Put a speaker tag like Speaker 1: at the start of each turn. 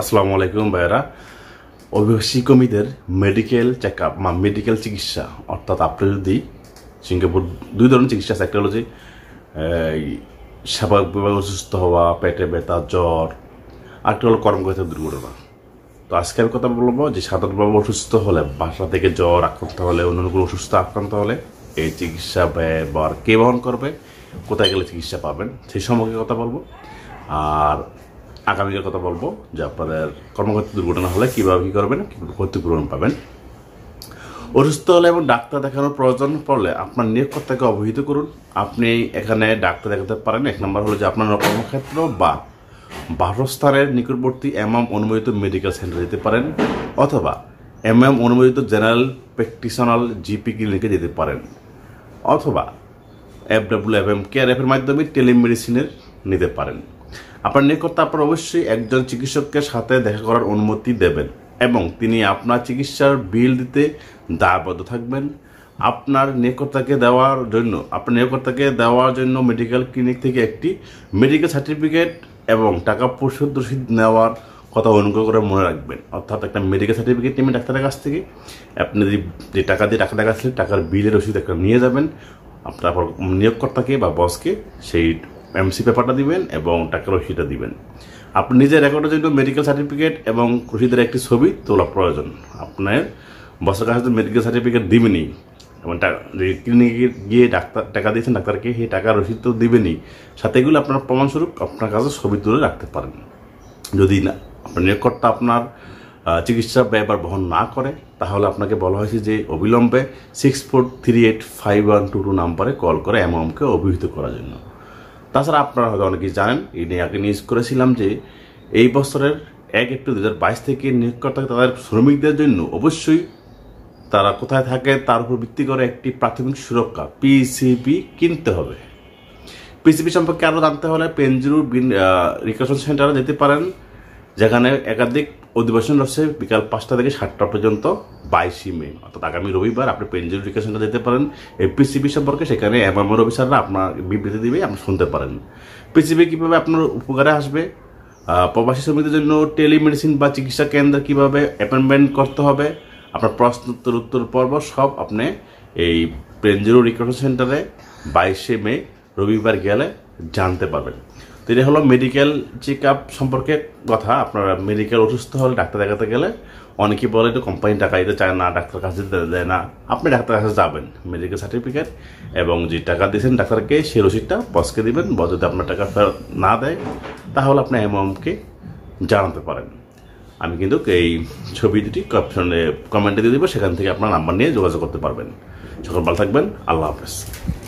Speaker 1: আসসালামু আলাইকুম ভাইরা অভিবাসী কর্মীদের মেডিকেল চেক আপ বা মেডিকেল চিকিৎসা অর্থাৎ আপনি যদি সিঙ্গাপুর দুই ধরনের চিকিৎসা আছে একটা হলো যে স্বাভাবিক বিভাগে অসুস্থ হওয়া পেটে ব্যথা জ্বর আরেকটা হলো কর্মক্ষেত্রে দুর্ঘটনা তো আজকে আমি কথা বলবো যে সাধারণভাবে অসুস্থ হলে বাসা থেকে জ্বর আক্রান্ত হলে অন্য কোনো অসুস্থ আক্রান্ত হলে এই চিকিৎসা ব্যয় বা কে বহন করবে কোথায় গেলে চিকিৎসা পাবেন সেই সম্পর্কে কথা বলবো আর আগামীকাল কথা বলবো যে আপনাদের কর্মক্ষেত্র দুর্ঘটনা হলে কীভাবে কী করবেন কীভাবে ক্ষতিপূরণ পাবেন অসুস্থ হলে এবং ডাক্তার দেখানোর প্রয়োজন পড়লে আপনার নিয়োগকর্তাকে অবহিত করুন আপনি এখানে ডাক্তার দেখাতে পারেন এক নম্বর হলো যে আপনার কর্মক্ষেত্র বা বাসস্থানের নিকটবর্তী এম এম অনুমোদিত মেডিকেল সেন্টারে যেতে পারেন অথবা এমএম অনুমোদিত জেনারেল প্র্যাকটিশনাল জিপি ক্লিনিকে যেতে পারেন অথবা এফডাব্লিউ এফ এম কেয়ার এফের মাধ্যমে টেলিমেডিসিনের নিতে পারেন আপনার নিকট আপনার অবশ্যই একজন চিকিৎসককে সাথে দেখা করার অনুমতি দেবেন এবং তিনি আপনার চিকিৎসার বিল দিতে দায়বদ্ধ থাকবেন আপনার নিকর্তাকে দেওয়ার জন্য আপনার নিয়োগকর্তাকে দেওয়ার জন্য মেডিকেল ক্লিনিক থেকে একটি মেডিকেল সার্টিফিকেট এবং টাকা পরিশোধ রসিদ নেওয়ার কথা অনুগ্রহ করে মনে রাখবেন অর্থাৎ একটা মেডিকেল সার্টিফিকেট নেবেন ডাক্তারের কাছ থেকে আপনি যদি যে টাকা দিয়ে টাকা দেখাচ্ছিলেন টাকার বিলের রসিদ একটা নিয়ে যাবেন আপনার নিয়োগকর্তাকে বা বসকে সেই এমসি পেপারটা দিবেন এবং টাকা রসিদটা দিবেন আপনি নিজের রেকর্ডের জন্য মেডিকেল সার্টিফিকেট এবং রসিদের একটি ছবি তোলা প্রয়োজন আপনার বছর কাছে তো মেডিকেল সার্টিফিকেট দিবেনি এবং ক্লিনিকে গিয়ে ডাক্তার টাকা দিয়েছেন ডাক্তারকে সেই টাকা রসিদ তো দিবেনি সাথে এগুলো আপনার প্রমাণস্বরূপ আপনার কাছে ছবি তুলে রাখতে পারেন যদি না আপনার নিয়োগকর্তা আপনার চিকিৎসা ব্যয়বার বহন না করে তাহলে আপনাকে বলা হয়েছে যে অবিলম্বে six four three eight five one two two নাম্বারে কল করে অ্যামাউন্টকে অভিহিত করার জন্য তাছাড়া আপনারা হয়তো অনেকেই জানেন এই নিয়ে আগে নিউজ করেছিলাম যে এই বছরের এক এপ্রিল দু থেকে নিয়োগকর্তা তাদের শ্রমিকদের জন্য অবশ্যই তারা কোথায় থাকে তার উপর ভিত্তি করে একটি প্রাথমিক সুরক্ষা পিসিপি কিনতে হবে পিসিপি সম্পর্কে আরও জানতে হলে পেঞ্জুরু বিন রিকাশন সেন্টারে যেতে পারেন যেখানে একাধিক অধিবেশন রয়েছে বিকাল পাঁচটা থেকে সাতটা পর্যন্ত বাইশে মে অর্থাৎ আগামী রবিবার আপনি পেন জুডিফিকেশন সেন্টার যেতে পারেন এই পিসিবি সম্পর্কে সেখানে এমএমআর অফিসাররা আপনার বিবৃতি দিবে আপনি শুনতে পারেন পিসিবি কীভাবে আপনার উপকারে আসবে প্রবাসী শ্রমিকদের জন্য টেলিমেডিসিন বা চিকিৎসা কেন্দ্র কীভাবে অ্যাপয়েন্টমেন্ট করতে হবে আপনার প্রশ্নোত্তর উত্তর পর্ব সব আপনি এই পেনজিরো রিক্রুটমেন্ট সেন্টারে বাইশে মে রবিবার গেলে জানতে পারবেন তো এটা হলো মেডিকেল চেক আপ সম্পর্কে কথা আপনারা মেডিকেল অসুস্থ হলে ডাক্তার দেখাতে গেলে অনেকে বলে একটু কোম্পানি টাকা দিতে চায় না ডাক্তার কাছে দেয় না আপনি ডাক্তার কাছে যাবেন মেডিকেল সার্টিফিকেট এবং যে টাকা দিয়েছেন ডাক্তারকে সেই রসিদটা বসকে দিবেন বস যদি আপনার টাকা ফেরত না দেয় তাহলে আপনি অ্যামাউন্টকে জানাতে পারেন আমি কিন্তু এই ছবি দুটি কমেন্টে দিয়ে দেবো সেখান থেকে আপনার নাম্বার নিয়ে যোগাযোগ করতে পারবেন সকল ভালো থাকবেন আল্লাহ হাফেজ